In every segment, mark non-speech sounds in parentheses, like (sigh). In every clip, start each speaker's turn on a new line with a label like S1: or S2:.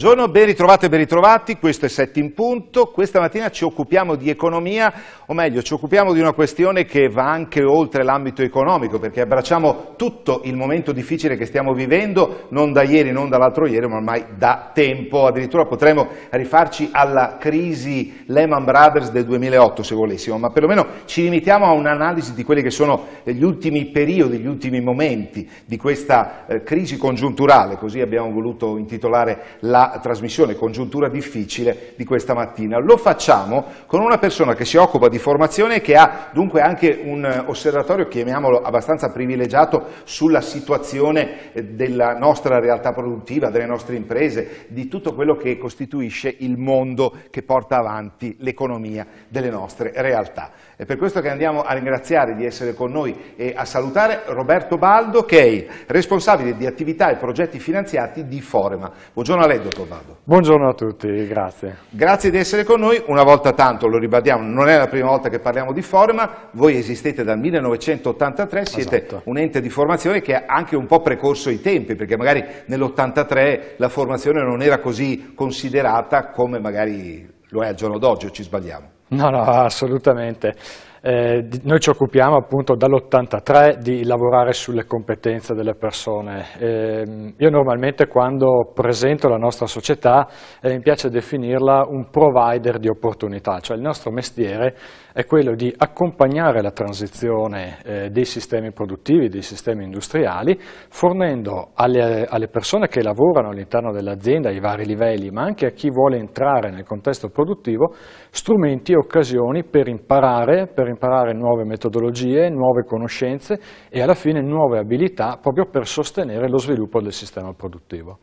S1: Buongiorno, ben ritrovati e ben ritrovati, questo è Sette in Punto. Questa mattina ci occupiamo di economia, o meglio, ci occupiamo di una questione che va anche oltre l'ambito economico, perché abbracciamo tutto il momento difficile che stiamo vivendo, non da ieri, non dall'altro ieri, ma ormai da tempo. Addirittura potremmo rifarci alla crisi Lehman Brothers del 2008, se volessimo, ma perlomeno ci limitiamo a un'analisi di quelli che sono gli ultimi periodi, gli ultimi momenti di questa eh, crisi congiunturale, così abbiamo voluto intitolare la trasmissione congiuntura difficile di questa mattina. Lo facciamo con una persona che si occupa di formazione e che ha dunque anche un eh, osservatorio, chiamiamolo abbastanza privilegiato, sulla situazione eh, della nostra realtà produttiva, delle nostre imprese, di tutto quello che costituisce il mondo che porta avanti l'economia delle nostre realtà. È per questo che andiamo a ringraziare di essere con noi e a salutare Roberto Baldo, che è responsabile di attività e progetti finanziati di Forema. Buongiorno a lei, dottor. Ecco, vado.
S2: Buongiorno a tutti, grazie.
S1: Grazie di essere con noi, una volta tanto, lo ribadiamo, non è la prima volta che parliamo di Forma, voi esistete dal 1983, siete esatto. un ente di formazione che ha anche un po' precorso i tempi, perché magari nell'83 la formazione non era così considerata come magari lo è al giorno d'oggi, o ci sbagliamo?
S2: No, no, assolutamente. Eh, noi ci occupiamo appunto dall'83 di lavorare sulle competenze delle persone. Eh, io normalmente quando presento la nostra società eh, mi piace definirla un provider di opportunità, cioè il nostro mestiere è quello di accompagnare la transizione eh, dei sistemi produttivi, dei sistemi industriali, fornendo alle, alle persone che lavorano all'interno dell'azienda ai vari livelli, ma anche a chi vuole entrare nel contesto produttivo, strumenti e occasioni per imparare, per per imparare nuove metodologie, nuove conoscenze e alla fine nuove abilità proprio per sostenere lo sviluppo del sistema produttivo.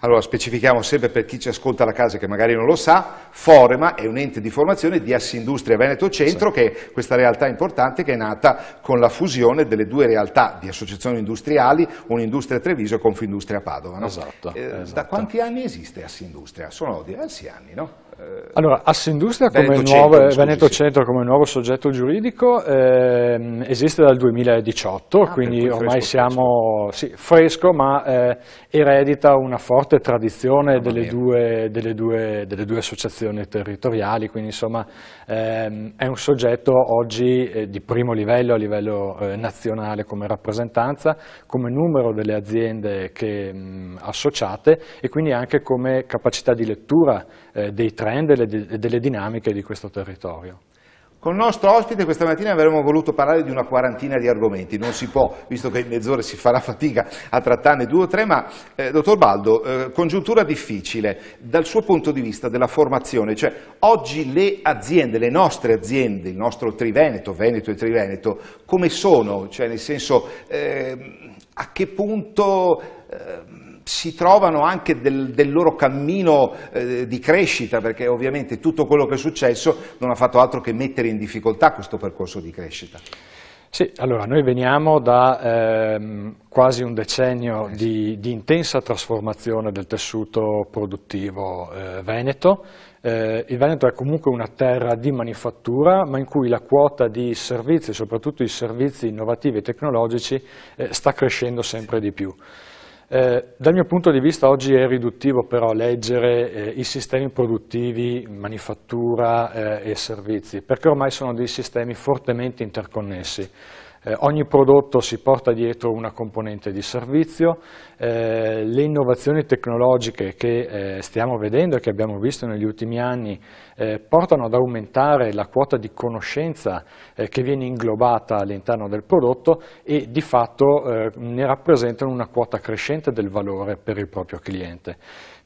S2: Allora
S1: specifichiamo sempre per chi ci ascolta la casa che magari non lo sa, Forema è un ente di formazione di Assindustria Veneto Centro sì. che è questa realtà importante che è nata con la fusione delle due realtà di associazioni industriali, Unindustria Treviso e Confindustria Padova. No? Esatto, eh, esatto, Da quanti anni esiste Assindustria? Sono diversi anni, no?
S2: Eh, allora, Assindustria come, come nuovo, soggetto giuridico ehm, esiste dal 2018, ah, quindi ormai fresco, siamo sì, fresco, ma eh, eredita una forte tradizione delle due, delle, due, delle due, associazioni territoriali, quindi insomma ehm, è un soggetto oggi eh, di primo livello a livello eh, nazionale come rappresentanza, come numero delle aziende che, mh, mm, associate e quindi anche come capacità di lettura eh, dei trend e delle, delle dinamiche di questo territorio.
S1: Con il nostro ospite questa mattina avremmo voluto parlare di una quarantina di argomenti, non si può, visto che in mezz'ora si farà fatica a trattarne due o tre, ma eh, dottor Baldo, eh, congiuntura difficile, dal suo punto di vista della formazione, cioè oggi le aziende, le nostre aziende, il nostro Triveneto, Veneto e Triveneto, come sono? Cioè nel senso, eh, a che punto ehm, si trovano anche del, del loro cammino eh, di crescita, perché ovviamente tutto quello che è successo non ha fatto altro che mettere in difficoltà questo percorso di crescita.
S2: Sì, allora noi veniamo da ehm, quasi un decennio eh di, di, intensa trasformazione del tessuto produttivo eh, veneto. Eh, il Veneto è comunque una terra di manifattura, ma in cui la quota di servizi, soprattutto i servizi innovativi e tecnologici, eh, sta crescendo sempre di più. Eh, dal mio punto di vista oggi è riduttivo però leggere eh, i sistemi produttivi, manifattura eh, e servizi, perché ormai sono dei sistemi fortemente interconnessi. Eh, ogni prodotto si porta dietro una componente di servizio, eh, le innovazioni tecnologiche che eh, stiamo vedendo e che abbiamo visto negli ultimi anni eh, portano ad aumentare la quota di conoscenza eh, che viene inglobata all'interno del prodotto e di fatto eh, ne rappresentano una quota crescente del valore per il proprio cliente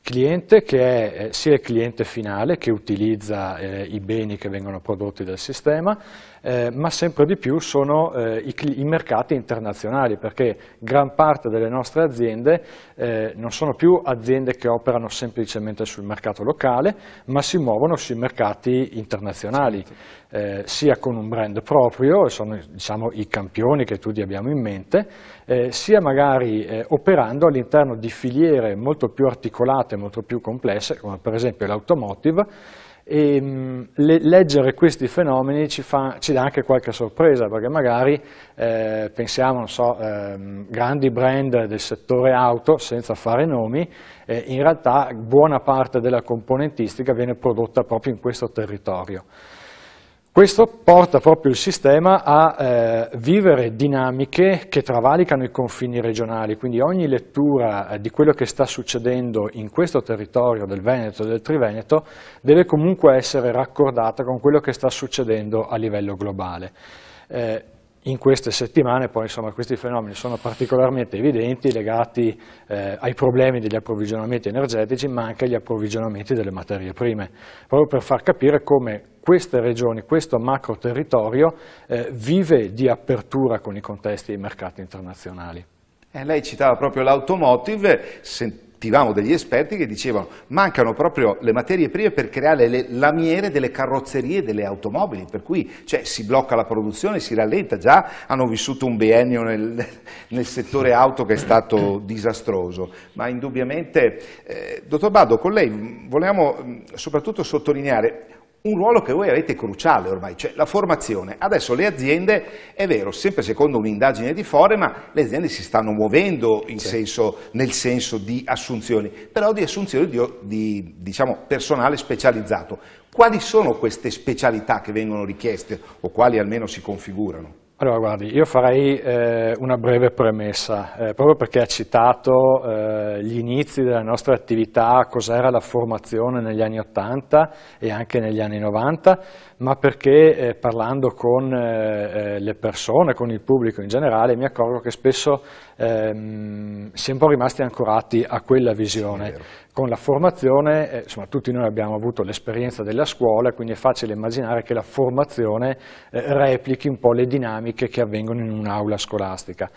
S2: cliente che è sia il cliente finale che utilizza eh, i beni che vengono prodotti dal sistema, eh, ma sempre di più sono eh, i, i, mercati internazionali, perché gran parte delle nostre aziende eh, non sono più aziende che operano semplicemente sul mercato locale, ma si muovono sui mercati internazionali, certo. eh, sia con un brand proprio, sono diciamo, i campioni che tutti abbiamo in mente, eh, sia magari eh, operando all'interno di filiere molto più articolate, molto più complesse, come per esempio l'automotive, e, ehm, mh, le, leggere questi fenomeni ci, fa, ci, dà anche qualche sorpresa, perché magari eh, pensiamo, non so, eh, grandi brand del settore auto, senza fare nomi, eh, in realtà buona parte della componentistica viene prodotta proprio in questo territorio. Questo porta proprio il sistema a eh, vivere dinamiche che travalicano i confini regionali, quindi ogni lettura eh, di quello che sta succedendo in questo territorio del Veneto e del Triveneto deve comunque essere raccordata con quello che sta succedendo a livello globale. Eh, in queste settimane poi insomma, questi fenomeni sono particolarmente evidenti legati eh, ai problemi degli approvvigionamenti energetici ma anche agli approvvigionamenti delle materie prime, proprio per far capire come queste regioni, questo macro territorio eh, vive di apertura con i contesti dei mercati internazionali.
S1: Eh, lei citava proprio l'automotive, sentivamo degli esperti che dicevano mancano proprio le materie prime per creare le lamiere delle carrozzerie delle automobili, per cui cioè, si blocca la produzione, si rallenta, già hanno vissuto un biennio nel, (laughs) nel settore auto che è stato disastroso, ma indubbiamente, eh, dottor Bado, con lei volevamo soprattutto sottolineare un ruolo che voi avete cruciale ormai, cioè la formazione. Adesso le aziende, è vero, sempre secondo un'indagine di Fore, le aziende si stanno muovendo senso, nel senso di assunzioni, però di assunzioni di, di diciamo, personale specializzato. Quali sono queste specialità che vengono richieste o quali almeno si configurano?
S2: Allora, guardi, io farei eh, una breve premessa, eh, proprio perché ha citato eh, gli inizi della nostra attività, cos'era la formazione negli anni 80 e anche negli anni 90, ma perché eh, parlando con eh, eh, le persone, con il pubblico in generale, mi accorgo che spesso ehm, si un po' rimasti ancorati a quella visione. Con la formazione, eh, insomma, tutti noi abbiamo avuto l'esperienza della scuola, quindi è facile immaginare che la formazione eh, replichi un po' le dinamiche che avvengono in un'aula scolastica.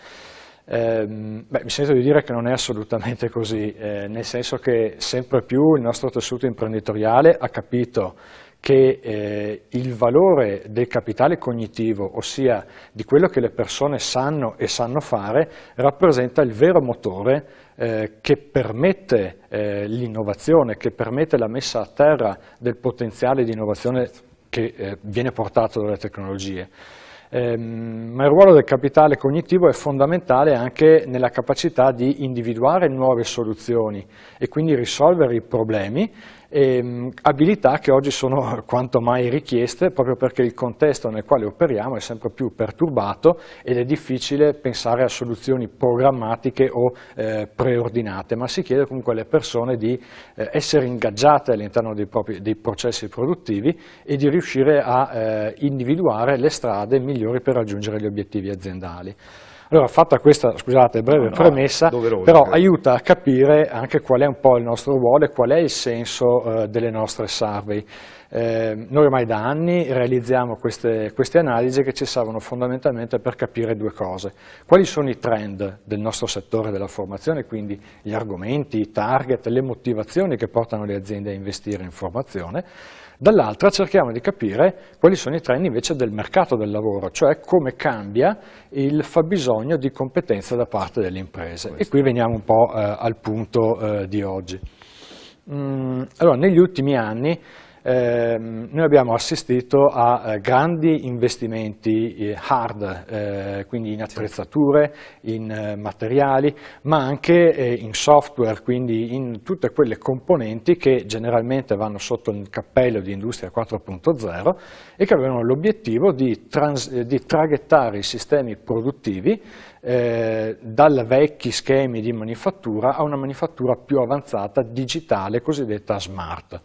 S2: Eh, beh, mi sento di dire che non è assolutamente così, eh, nel senso che sempre più il nostro tessuto imprenditoriale ha capito che eh, il valore del capitale cognitivo, ossia di quello che le persone sanno e sanno fare, rappresenta il vero motore eh, che permette eh, l'innovazione, che permette la messa a terra del potenziale di innovazione che eh, viene portato dalle tecnologie. Ehm, ma il ruolo del capitale cognitivo è fondamentale anche nella capacità di individuare nuove soluzioni e quindi risolvere i problemi ehm, abilità che oggi sono (laughs) quanto mai richieste proprio perché il contesto nel quale operiamo è sempre più perturbato ed è difficile pensare a soluzioni programmatiche o eh, preordinate, ma si chiede comunque alle persone di eh, essere ingaggiate all'interno dei, dei, processi produttivi e di riuscire a eh, individuare le strade migliori per raggiungere gli obiettivi aziendali. Allora, fatta questa, scusate, breve no, premessa, doveroso, però aiuta a capire anche qual è un po' il nostro ruolo e qual è il senso eh, delle nostre survey. Eh, noi ormai da anni realizziamo queste, queste, analisi che ci servono fondamentalmente per capire due cose. Quali sono i trend del nostro settore della formazione, quindi gli argomenti, i target, le motivazioni che portano le aziende a investire in formazione, dall'altra cerchiamo di capire quali sono i trend invece del mercato del lavoro, cioè come cambia il fabbisogno di competenze da parte delle imprese. Questo. E qui veniamo un po' eh, al punto eh, di oggi. Mm, allora, negli ultimi anni eh, noi abbiamo assistito a eh, grandi investimenti eh, hard, eh, quindi in attrezzature, in eh, materiali, ma anche eh, in software, quindi in tutte quelle componenti che generalmente vanno sotto il cappello di Industria 4.0 e che avevano l'obiettivo di, di traghettare i sistemi produttivi eh, dalla vecchi schemi di manifattura a una manifattura più avanzata, digitale, cosiddetta smart.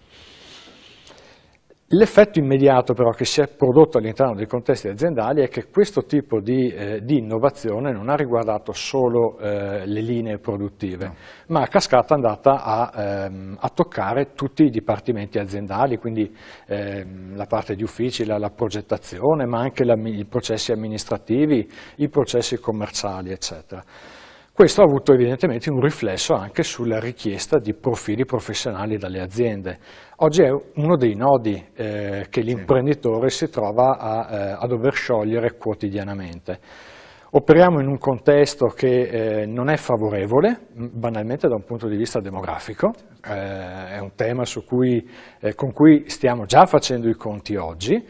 S2: L'effetto immediato però che si è prodotto all'interno dei contesti aziendali è che questo tipo di, eh, di innovazione non ha riguardato solo eh, le linee produttive, no. ma a cascata è andata a, ehm, a, toccare tutti i dipartimenti aziendali, quindi ehm, la parte di uffici, la, la progettazione, ma anche la, i processi amministrativi, i processi commerciali, eccetera. Questo ha avuto evidentemente un riflesso anche sulla richiesta di profili professionali dalle aziende. Oggi è uno dei nodi eh, che l'imprenditore si trova a, eh, a, dover sciogliere quotidianamente. Operiamo in un contesto che eh, non è favorevole, banalmente da un punto di vista demografico, certo. eh, è un tema cui, eh, con cui stiamo già facendo i conti oggi,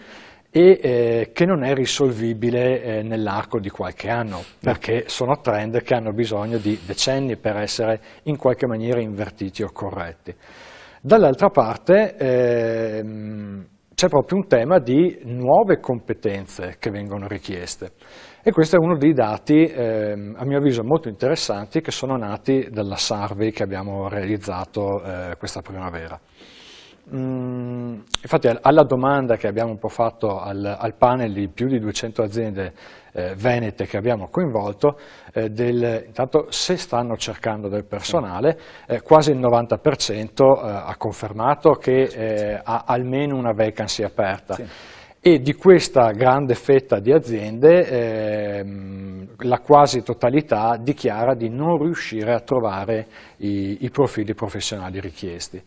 S2: e eh, che non è risolvibile eh, nell'arco di qualche anno, eh. perché sono trend che hanno bisogno di decenni per essere in qualche maniera invertiti o corretti. Dall'altra parte eh, c'è proprio un tema di nuove competenze che vengono richieste e questo è uno dei dati, ehm, a mio avviso, molto interessanti che sono nati dalla survey che abbiamo realizzato eh, questa primavera. Mm, infatti alla domanda che abbiamo un po' fatto al, al panel di più di 200 aziende eh, venete che abbiamo coinvolto, eh, del, intanto se stanno cercando del personale, eh, quasi il 90% eh, ha confermato che eh, ha almeno una vacancy aperta. Sì e di questa grande fetta di aziende ehm, la quasi totalità dichiara di non riuscire a trovare i, i profili professionali richiesti.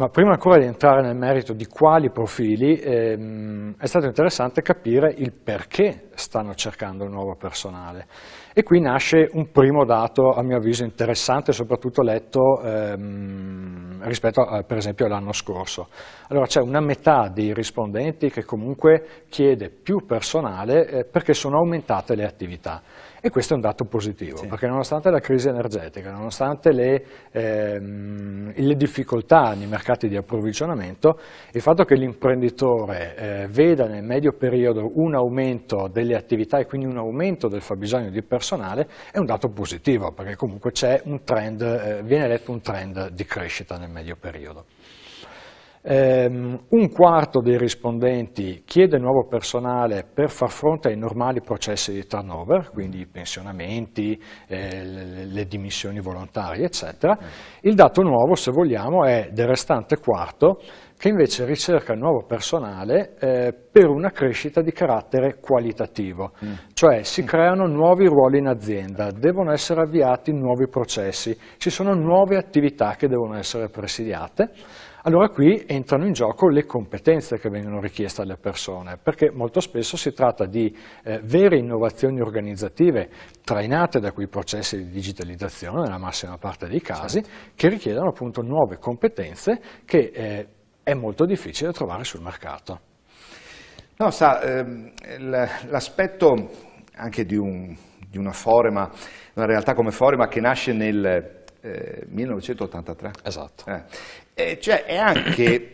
S2: Ma prima ancora di entrare nel merito di quali profili, ehm, è stato interessante capire il perché stanno cercando il nuovo personale. E qui nasce un primo dato, a mio avviso, interessante, soprattutto letto ehm, rispetto a, per esempio all'anno scorso. Allora c'è una metà dei rispondenti che comunque chiede più personale eh, perché sono aumentate le attività e questo è un dato positivo, sì. perché nonostante la crisi energetica, nonostante le, ehm, le, difficoltà nei mercati di approvvigionamento, il fatto che l'imprenditore eh, veda nel medio periodo un aumento delle attività e quindi un aumento del fabbisogno di personale è un dato positivo, perché comunque c'è un trend, eh, viene letto un trend di crescita nel medio periodo. Um, un quarto dei rispondenti chiede nuovo personale per far fronte ai normali processi di turnover, quindi i pensionamenti, eh, le, le, dimissioni volontarie, eccetera. Mm. Il dato nuovo, se vogliamo, è del restante quarto che invece ricerca nuovo personale eh, per una crescita di carattere qualitativo, mm. cioè si mm. creano nuovi ruoli in azienda, devono essere avviati nuovi processi, ci sono nuove attività che devono essere presidiate allora qui entrano in gioco le competenze che vengono richieste alle persone, perché molto spesso si tratta di eh, vere innovazioni organizzative trainate da quei processi di digitalizzazione, nella massima parte dei casi, certo. che richiedono appunto nuove competenze che eh, è molto difficile trovare sul mercato. No, sa, ehm, l'aspetto anche
S1: di, un, di, una forma, una realtà come forma che nasce nel 1983. Eh, esatto. Eh. Cioè è anche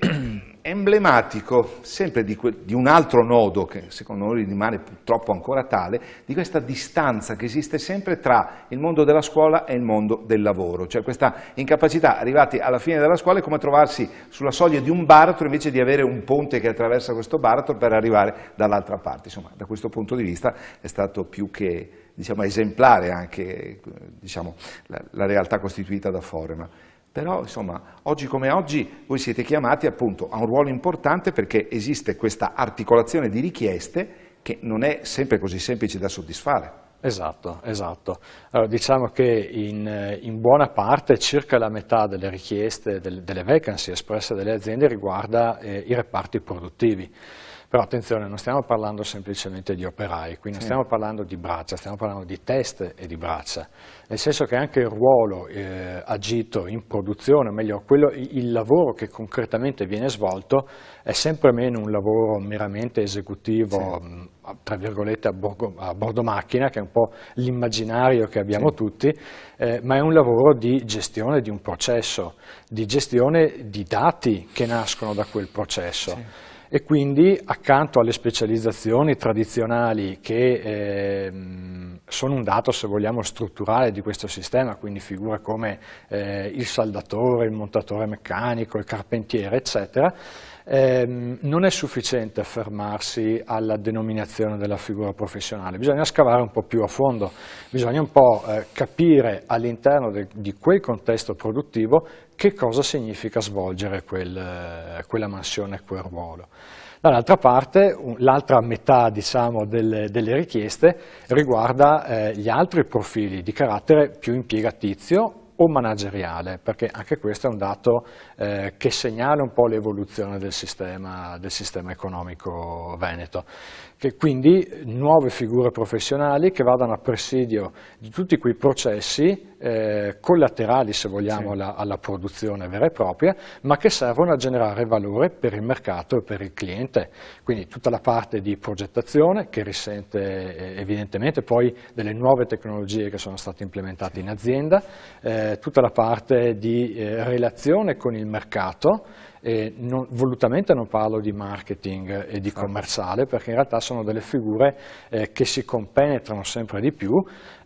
S1: (clears throat) emblematico sempre di, di, un altro nodo, che secondo noi rimane purtroppo ancora tale, di questa distanza che esiste sempre tra il mondo della scuola e il mondo del lavoro, cioè questa incapacità, arrivati alla fine della scuola, è come trovarsi sulla soglia di un baratro invece di avere un ponte che attraversa questo baratro per arrivare dall'altra parte, insomma da questo punto di vista è stato più che diciamo, esemplare anche diciamo, la, la, realtà costituita da Forema. Però insomma, oggi come oggi voi siete chiamati appunto a un ruolo importante perché esiste questa articolazione di
S2: richieste che non è sempre così semplice da soddisfare. Esatto, esatto. Allora, diciamo che in, in, buona parte circa la metà delle richieste, del, delle vacancy espresse dalle aziende riguarda eh, i reparti produttivi. Però attenzione, non stiamo parlando semplicemente di operai, qui non sì. stiamo parlando di braccia, stiamo parlando di teste e di braccia, nel senso che anche il ruolo eh, agito in produzione, o meglio, quello, il lavoro che concretamente viene svolto è sempre meno un lavoro meramente esecutivo, sì. mh, mm, tra virgolette, a, borgo, a, bordo macchina, che è un po' l'immaginario che abbiamo sì. tutti, eh, ma è un lavoro di gestione di un processo, di gestione di dati che nascono da quel processo e quindi accanto alle specializzazioni tradizionali che eh, sono un dato se vogliamo strutturale di questo sistema, quindi figure come eh, il saldatore, il montatore meccanico, il carpentiere eccetera, eh, non è sufficiente fermarsi alla denominazione della figura professionale, bisogna scavare un po' più a fondo, bisogna un po' eh, capire all'interno di quel contesto produttivo che cosa significa svolgere quel, quella mansione, quel ruolo. Dall'altra parte, l'altra metà diciamo, delle, delle, richieste riguarda eh, gli altri profili di carattere più impiegatizio o manageriale, perché anche questo è un dato eh, che segnala un po' l'evoluzione del del sistema economico veneto che quindi nuove figure professionali che vadano a presidio di tutti quei processi eh, collaterali, se vogliamo, sì. alla, alla, produzione vera e propria, ma che servono a generare valore per il mercato e per il cliente. Quindi tutta la parte di progettazione che risente eh, evidentemente poi delle nuove tecnologie che sono state implementate sì. in azienda, eh, tutta la parte di eh, relazione con il mercato, eh, non, volutamente non parlo di marketing e di commerciale perché in realtà sono delle figure eh, che si compenetrano sempre di più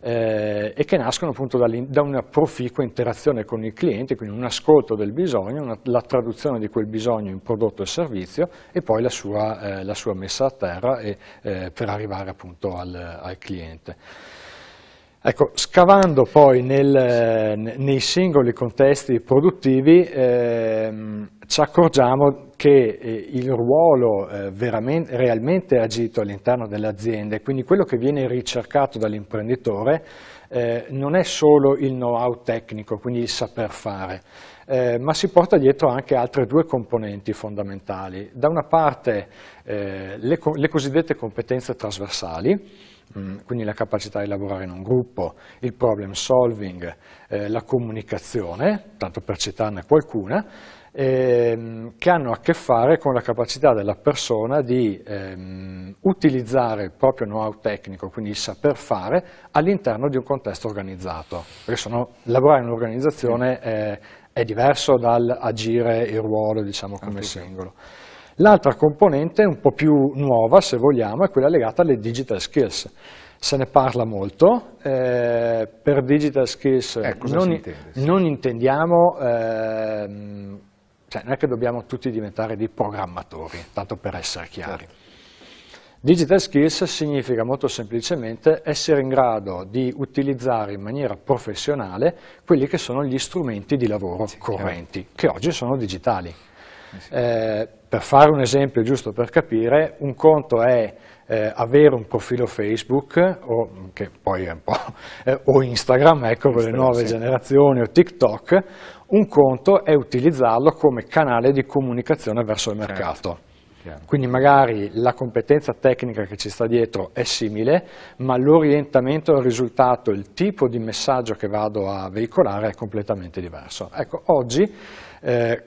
S2: eh, e che nascono appunto da una proficua interazione con il cliente, quindi un ascolto del bisogno, una, la traduzione di quel bisogno in prodotto e servizio e poi la sua, eh, la sua messa a terra e, eh, per arrivare appunto al, al cliente. Ecco, scavando poi nel, nei singoli contesti produttivi, ehm, ci accorgiamo che eh, il ruolo eh, realmente agito all'interno dell'azienda e quindi quello che viene ricercato dall'imprenditore eh, non è solo il know-how tecnico, quindi il saper fare, eh, ma si porta dietro anche altre due componenti fondamentali. Da una parte eh, le, co le cosiddette competenze trasversali, mm, quindi la capacità di lavorare in un gruppo, il problem solving, eh, la comunicazione, tanto per citarne qualcuna, ehm, che hanno a che fare con la capacità della persona di ehm, utilizzare il proprio know-how tecnico, quindi il saper fare, all'interno di un contesto organizzato. Perché sono, lavorare in un'organizzazione eh, è diverso dal agire il ruolo diciamo, come singolo. L'altra componente, un po' più nuova se vogliamo, è quella legata alle digital skills se ne parla molto, eh, per digital skills eh, non, intende, sì. non, intendiamo eh, cioè, non è che dobbiamo tutti diventare dei programmatori, tanto per essere chiari. Certo. Digital skills significa molto semplicemente essere in grado di utilizzare in maniera professionale quelli che sono gli strumenti di lavoro sì, correnti, chiaro. che oggi sono digitali. Eh, eh per fare un esempio giusto per capire, un conto è eh, avere un profilo Facebook o, che poi è un po', (laughs) eh, o Instagram, ecco, per le nuove sì. generazioni, o TikTok, un conto è utilizzarlo come canale di comunicazione verso il certo, mercato. Chiaro. Quindi magari la competenza tecnica che ci sta dietro è simile, ma l'orientamento, il risultato, il tipo di messaggio che vado a veicolare è completamente diverso. Ecco, oggi eh,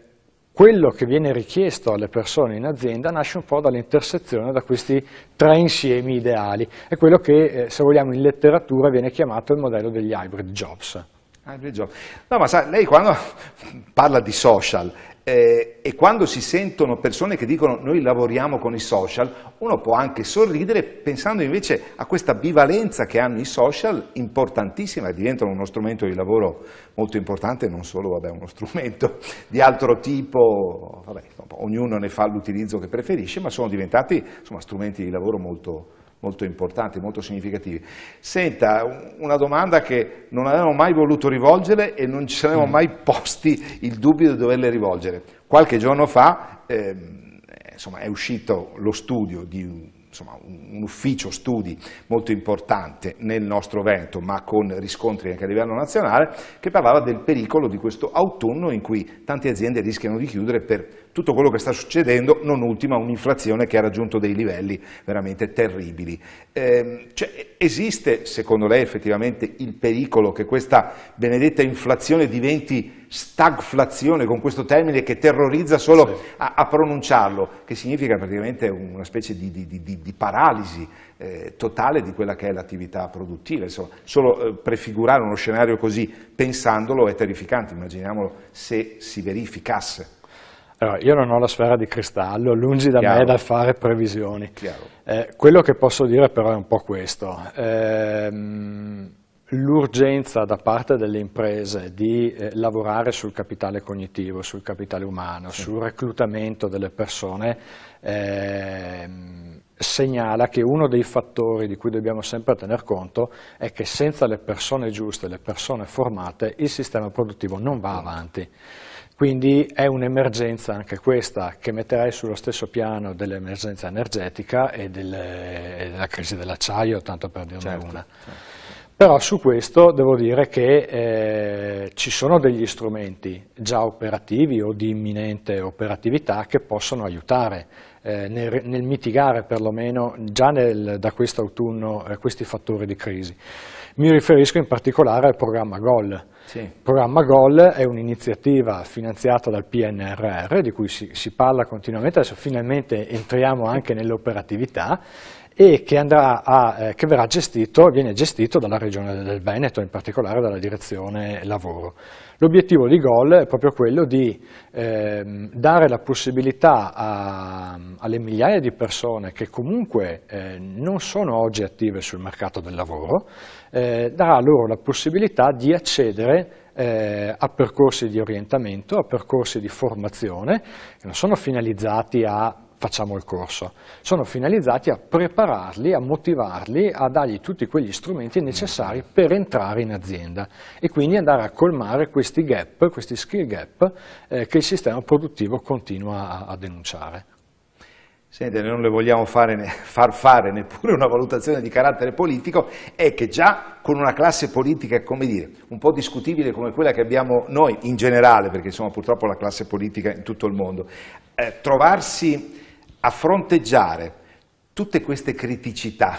S2: quello che viene richiesto alle persone in azienda nasce un po' dall'intersezione da questi tre insiemi ideali, è quello che eh, se vogliamo in letteratura viene chiamato il modello degli hybrid jobs. No, ma sa, lei quando (laughs) parla di social
S1: eh, e quando si sentono persone che dicono noi lavoriamo con i social, uno può anche sorridere pensando invece a questa bivalenza che hanno i social, importantissima, diventano uno strumento di lavoro molto importante, non solo vabbè, uno strumento di altro tipo, vabbè, ognuno ne fa l'utilizzo che preferisce, ma sono diventati insomma, strumenti di lavoro molto importanti molto importanti, molto significativi. Senta, una domanda che non avevamo mai voluto rivolgere e non ci saremmo mm. mai posti il dubbio di doverle rivolgere. Qualche giorno fa eh, insomma, è uscito lo studio di insomma, un ufficio studi molto importante nel nostro Vento, ma con riscontri anche a livello nazionale, che parlava del pericolo di questo autunno in cui tante aziende rischiano di chiudere per tutto quello che sta succedendo, non ultima un'inflazione che ha raggiunto dei livelli veramente terribili. Eh, cioè, esiste, secondo lei, effettivamente il pericolo che questa benedetta inflazione diventi stagflazione, con questo termine che terrorizza solo sì. a, a, pronunciarlo, che significa praticamente una specie di, di, di, di paralisi eh, totale di quella che è l'attività produttiva. Insomma, solo eh, prefigurare uno scenario così pensandolo è terrificante, immaginiamolo se si verificasse.
S2: Allora, io non ho la sfera di cristallo, lungi da Chiaro. me dal fare previsioni. Eh, quello che posso dire però è un po' questo. Eh, L'urgenza da parte delle imprese di eh, lavorare sul capitale cognitivo, sul capitale umano, sì. sul reclutamento delle persone ehm, segnala che uno dei fattori di cui dobbiamo sempre tener conto è che senza le persone giuste, le persone formate, il sistema produttivo non va mm. avanti. Quindi è un'emergenza anche questa che metterei sullo stesso piano dell'emergenza energetica e, delle, e, della crisi dell'acciaio, tanto per dirne certo, una. Certo. Però su questo devo dire che eh, ci sono degli strumenti già operativi o di imminente operatività che possono aiutare eh, nel, nel, mitigare perlomeno già nel, da quest'autunno eh, questi fattori di crisi. Mi riferisco in particolare al programma GOL. Sì. Il programma GOL è un'iniziativa finanziata dal PNRR, di cui si, si parla continuamente, adesso finalmente entriamo anche nell'operatività, e che, a, eh, che verrà gestito, viene gestito dalla regione del Veneto, in particolare dalla direzione lavoro. L'obiettivo di GOL è proprio quello di eh, dare la possibilità a, alle migliaia di persone che comunque eh, non sono oggi attive sul mercato del lavoro, eh, darà loro la possibilità di accedere eh, a percorsi di orientamento, a percorsi di formazione, che non sono finalizzati a facciamo il corso. Sono finalizzati a prepararli, a motivarli, a dargli tutti quegli strumenti necessari per entrare in azienda e quindi andare a colmare questi gap, questi skill gap eh, che il sistema produttivo continua a, a denunciare.
S1: Senti, noi non le vogliamo fare, far fare neppure una valutazione di carattere politico, è che già con una classe politica, come dire, un po' discutibile come quella che abbiamo noi in generale, perché insomma purtroppo la classe politica in tutto il mondo, eh, trovarsi a fronteggiare tutte queste criticità.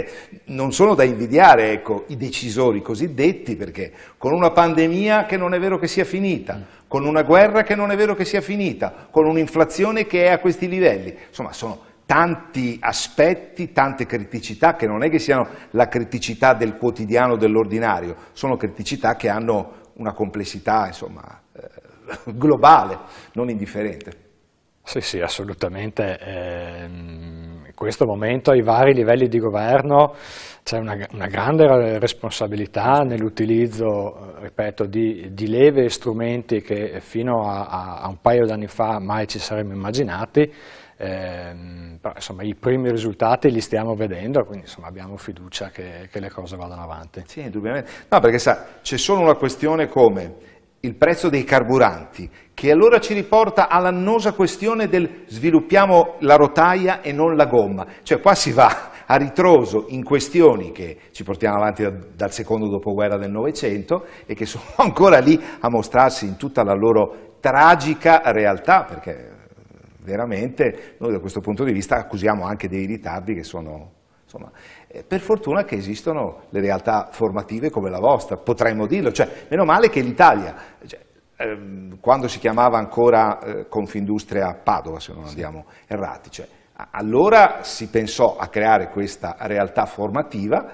S1: (laughs) non sono da invidiare ecco, i decisori cosiddetti perché con una pandemia che non è vero che sia finita, mm. con una guerra che non è vero che sia finita, con un'inflazione che è a questi livelli, insomma sono tanti aspetti, tante criticità che non è che siano la criticità del quotidiano, dell'ordinario, sono criticità che hanno una complessità insomma, eh, (laughs) globale, non indifferente.
S2: Sì, sì, assolutamente. Eh, in questo momento ai vari livelli di governo c'è una, una, grande responsabilità nell'utilizzo, ripeto, di, di, leve e strumenti che fino a, a un paio d'anni fa mai ci saremmo immaginati. Eh, però, insomma, i primi risultati li stiamo vedendo, quindi insomma, abbiamo fiducia che, che, le cose vadano avanti. Sì, indubbiamente. No,
S1: perché sa, c'è solo una questione come il prezzo dei carburanti, che allora ci riporta all'annosa questione del sviluppiamo la rotaia e non la gomma. Cioè qua si va a ritroso in questioni che ci portiamo avanti dal secondo dopoguerra del Novecento e che sono (laughs) ancora lì a mostrarsi in tutta la loro tragica realtà, perché veramente noi da questo punto di vista accusiamo anche dei ritardi che sono... Insomma, eh, per fortuna che esistono le realtà formative come la vostra, potremmo dirlo, cioè meno male che l'Italia, cioè, ehm, quando si chiamava ancora eh, Confindustria Padova, se non andiamo errati, cioè, allora si pensò a creare questa realtà formativa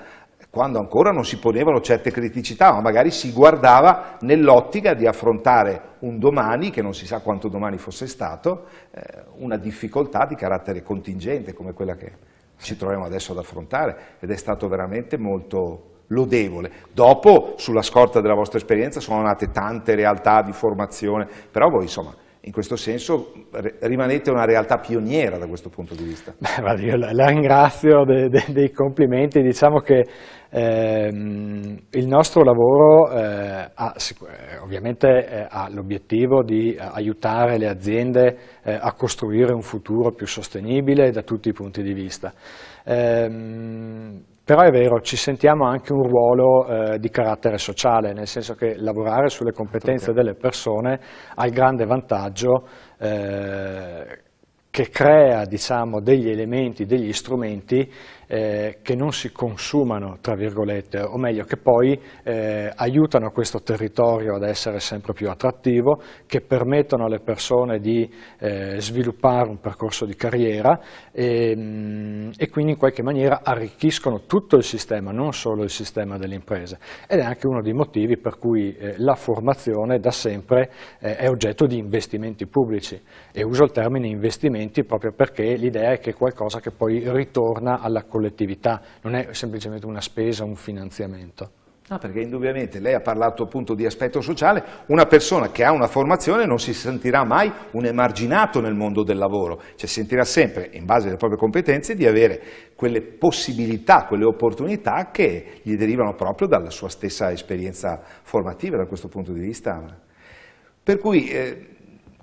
S1: quando ancora non si ponevano certe criticità, ma magari si guardava nell'ottica di affrontare un domani, che non si sa quanto domani fosse stato, eh, una difficoltà di carattere contingente come quella che È ci troviamo adesso ad affrontare ed è stato veramente molto lodevole. Dopo, sulla scorta della vostra esperienza, sono nate tante realtà di formazione, però voi insomma in questo senso rimanete una realtà pioniera da questo punto di vista.
S2: Beh, guarda, io la ringrazio de, de, dei complimenti, diciamo che ehm, il nostro lavoro eh, ha, eh, ovviamente eh, ha l'obiettivo di eh, aiutare le aziende eh, a costruire un futuro più sostenibile da tutti i punti di vista. Ehm, però è vero, ci sentiamo anche un ruolo eh, di carattere sociale, nel senso che lavorare sulle competenze delle persone ha il grande vantaggio eh, che crea diciamo, degli elementi, degli strumenti eh, che non si consumano, tra virgolette, o meglio, che poi eh, aiutano questo territorio ad essere sempre più attrattivo, che permettono alle persone di eh, sviluppare un percorso di carriera e, ehm, e, quindi in qualche maniera arricchiscono tutto il sistema, non solo il sistema delle imprese. Ed è anche uno dei motivi per cui eh, la formazione da sempre eh, è oggetto di investimenti pubblici e uso il termine investimenti investimenti proprio perché l'idea è che è qualcosa che poi ritorna alla collettività, non è semplicemente una spesa, un finanziamento. No, perché indubbiamente lei ha
S1: parlato appunto di aspetto sociale, una persona che ha una formazione non si sentirà mai un emarginato nel mondo del lavoro, cioè sentirà sempre, in base alle proprie competenze, di avere quelle possibilità, quelle opportunità che gli derivano proprio dalla sua stessa esperienza formativa da questo punto di vista. Per cui... Eh,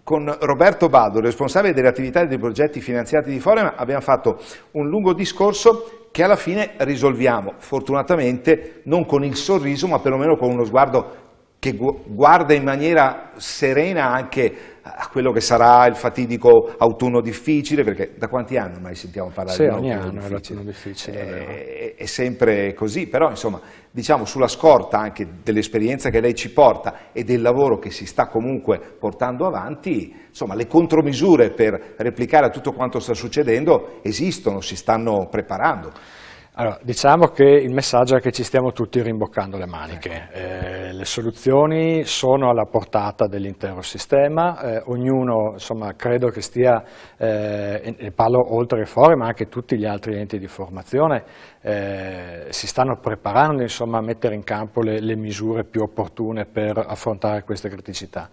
S1: con Roberto Bado, responsabile delle attività e dei progetti finanziati di Forema, abbiamo fatto un lungo discorso che alla fine risolviamo, fortunatamente non con il sorriso ma perlomeno con uno sguardo che guarda in maniera serena anche a quello che sarà il fatidico autunno difficile, perché da quanti anni ormai sentiamo parlare sì, di autunno anno difficile? È, difficile eh, è, è, sempre così, però insomma, diciamo sulla scorta anche dell'esperienza che lei ci porta e del lavoro che si sta comunque portando avanti, insomma, le contromisure per replicare a tutto quanto sta succedendo esistono, si stanno
S2: preparando. Allora, diciamo che il messaggio è che ci stiamo tutti rimboccando le maniche, ecco. eh, le soluzioni sono alla portata dell'intero sistema, eh, ognuno insomma, credo che stia, eh, e parlo oltre e fuori ma anche tutti gli altri enti di formazione, eh, si stanno preparando insomma, a mettere in campo le, le misure più opportune per affrontare queste criticità.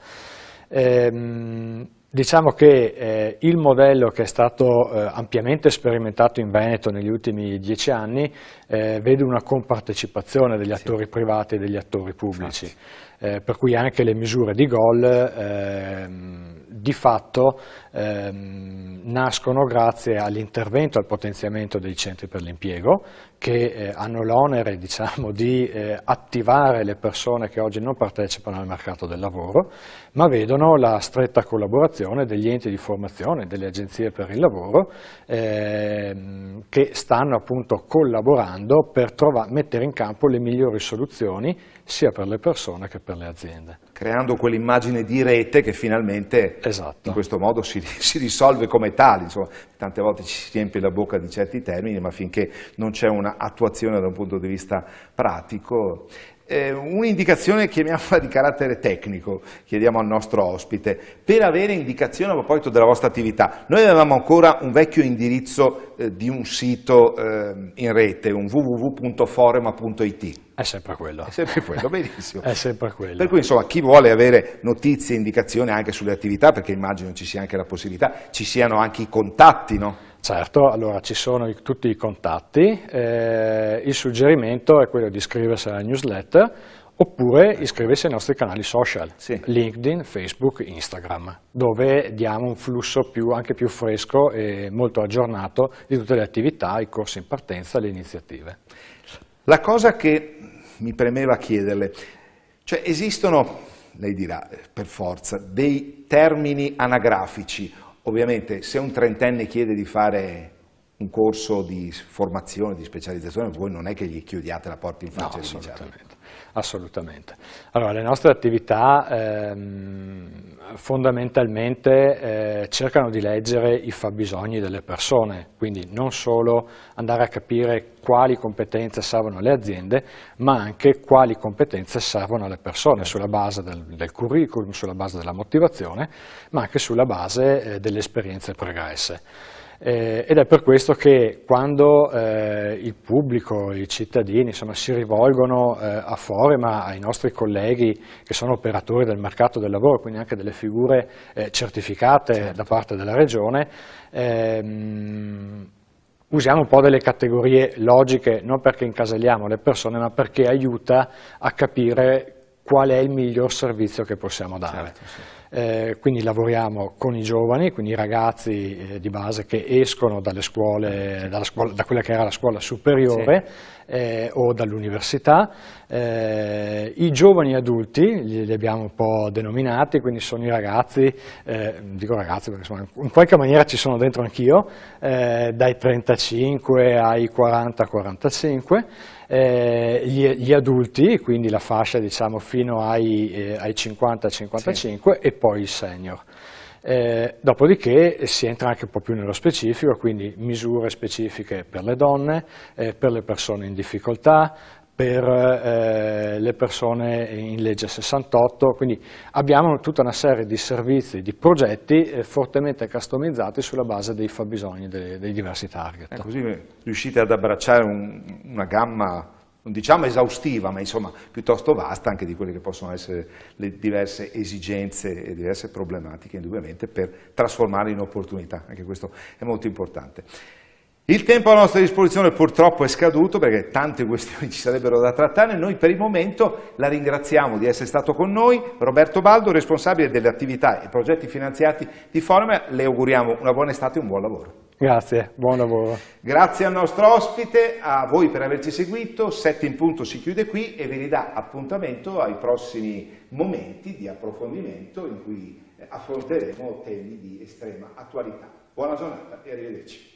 S2: Ehm, Diciamo che eh, il modello che è stato eh, ampiamente sperimentato in Veneto negli ultimi dieci anni eh, vede una compartecipazione degli attori sì. privati e degli attori pubblici. Infatti eh, per cui anche le misure di gol ehm, di fatto ehm, nascono grazie all'intervento, al potenziamento dei centri per l'impiego che eh, hanno l'onere (laughs) diciamo, di eh, attivare le persone che oggi non partecipano al mercato del lavoro, ma vedono la stretta collaborazione degli enti di formazione, delle agenzie per il lavoro, ehm, che stanno appunto collaborando per mettere in campo le migliori soluzioni sia per le persone che per le aziende.
S1: Creando quell'immagine di rete che finalmente esatto. in questo modo si, (laughs) si risolve come tale, Insomma, tante volte ci si riempie la bocca di certi termini, ma finché non c'è un'attuazione da un punto di vista pratico eh, un'indicazione, chiamiamola di carattere tecnico, chiediamo al nostro ospite, per avere indicazione a proposito della vostra attività. Noi avevamo ancora un vecchio indirizzo eh, di un sito eh, in rete, un www.forema.it.
S2: È sempre quello. È sempre quello, benissimo. (laughs) È sempre quello.
S1: Per cui insomma chi vuole avere notizie, indicazioni anche sulle attività, perché immagino ci sia anche la possibilità, ci siano anche i contatti, no?
S2: Certo, allora ci sono i, tutti i contatti, eh, il suggerimento è quello di iscriversi alla newsletter oppure iscriversi ai nostri canali social, sì. LinkedIn, Facebook, Instagram, dove diamo un flusso più, anche più fresco e molto aggiornato di tutte le attività, i corsi in partenza, le iniziative. La cosa che mi premeva chiederle,
S1: cioè esistono, lei dirà per forza, dei termini anagrafici Ovviamente se un trentenne chiede di fare un corso di formazione, di specializzazione, voi non è che gli chiudiate la porta in faccia. No, assolutamente, assolutamente.
S2: Allora, le nostre attività ehm, fondamentalmente eh, cercano di leggere i fabbisogni delle persone, quindi non solo andare a capire quali competenze servono alle aziende, ma anche quali competenze servono alle persone sulla base del, del curriculum, sulla base della motivazione, ma anche sulla base eh, delle esperienze pregresse eh, ed è per questo che quando eh, il pubblico, i cittadini insomma, si rivolgono eh, a Forema, ai nostri colleghi che sono operatori del mercato del lavoro, quindi anche delle figure eh, certificate certo. da parte della Regione, ehm, usiamo un po' delle categorie logiche, non perché incaselliamo le persone, ma perché aiuta a capire qual è il miglior servizio che possiamo dare. Certo, sì eh, quindi lavoriamo con i giovani, quindi i ragazzi eh, di base che escono dalle scuole, scuola, da quella che era la scuola superiore sì. eh, o dall'università, eh, i giovani adulti, li, li, abbiamo un po' denominati, quindi sono i ragazzi, eh, dico ragazzi perché insomma, in qualche maniera ci sono dentro anch'io, eh, dai 35 ai 40-45, eh, gli, gli, adulti, quindi la fascia diciamo, fino ai, eh, ai 50-55 sì. e poi il senior. Eh, dopodiché si entra anche un po' più nello specifico, quindi misure specifiche per le donne, eh, per le persone in difficoltà, per eh, le persone in legge 68, quindi abbiamo tutta una serie di servizi, di progetti eh, fortemente customizzati sulla base dei fabbisogni dei, dei diversi target. Eh, così riuscite ad abbracciare un, una gamma, non diciamo esaustiva, ma insomma piuttosto
S1: vasta anche di quelle che possono essere le diverse esigenze e diverse problematiche, indubbiamente, per trasformarle in opportunità, anche questo è molto importante. Il tempo a nostra disposizione purtroppo è scaduto perché tante questioni (laughs) ci sarebbero da trattare, noi per il momento la ringraziamo di essere stato con noi, Roberto Baldo, responsabile delle attività e progetti finanziati di Forum, le auguriamo una buona estate e un buon lavoro.
S2: Grazie, buon lavoro.
S1: Grazie al nostro ospite, a voi per averci seguito, 7 in punto si chiude qui e vi ridà appuntamento ai prossimi momenti di approfondimento in cui eh, affronteremo temi di estrema attualità. Buona giornata e arrivederci.